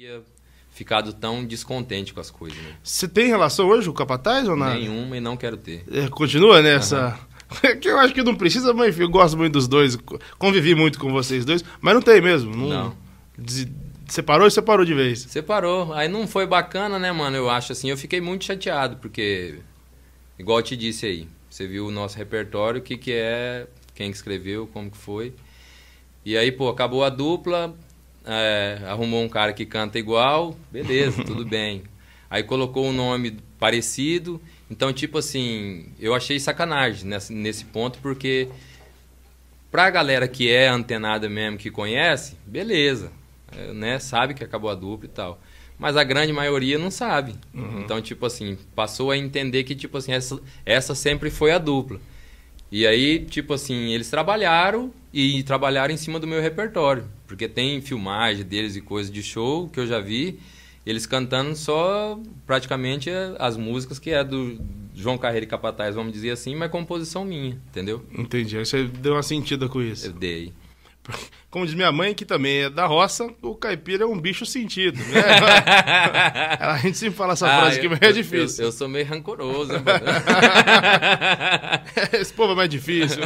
teria ficado tão descontente com as coisas. Né? Você tem relação hoje com o Capataz ou nada? Nenhuma e não quero ter. É, continua nessa. Uhum. que eu acho que não precisa, mas enfim, eu gosto muito dos dois, convivi muito com vocês dois, mas não tem mesmo. Não. não. Separou e separou de vez? Separou. Aí não foi bacana, né, mano? Eu acho assim, eu fiquei muito chateado, porque, igual eu te disse aí, você viu o nosso repertório, o que, que é, quem escreveu, como que foi. E aí, pô, acabou a dupla, é, arrumou um cara que canta igual, beleza, tudo bem. Aí colocou um nome parecido. Então, tipo assim, eu achei sacanagem nesse, nesse ponto, porque pra galera que é antenada mesmo, que conhece, beleza. É, né? Sabe que acabou a dupla e tal. Mas a grande maioria não sabe. Uhum. Então, tipo assim, passou a entender que, tipo assim, essa, essa sempre foi a dupla. E aí, tipo assim, eles trabalharam e trabalharam em cima do meu repertório. Porque tem filmagem deles e coisas de show que eu já vi, eles cantando só praticamente as músicas que é do João Carreira e Capataz, vamos dizer assim, mas composição minha, entendeu? Entendi. Aí você deu uma sentida com isso. Eu dei. Como diz minha mãe, que também é da roça, o caipira é um bicho sentido. Né? a gente sempre fala essa ah, frase que é difícil. Eu, eu, sou meio rancoroso. Esse povo é mais difícil.